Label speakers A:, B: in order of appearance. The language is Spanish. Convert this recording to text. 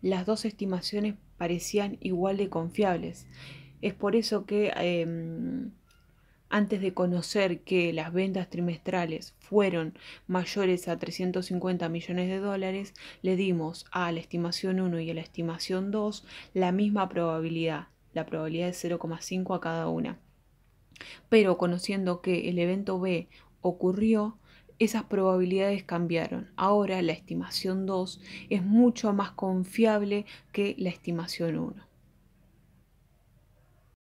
A: las dos estimaciones parecían igual de confiables. Es por eso que em, antes de conocer que las ventas trimestrales fueron mayores a 350 millones de dólares, le dimos a la estimación 1 y a la estimación 2 la misma probabilidad, la probabilidad de 0,5 a cada una. Pero conociendo que el evento B ocurrió, esas probabilidades cambiaron. Ahora la estimación 2 es mucho más confiable que la estimación 1.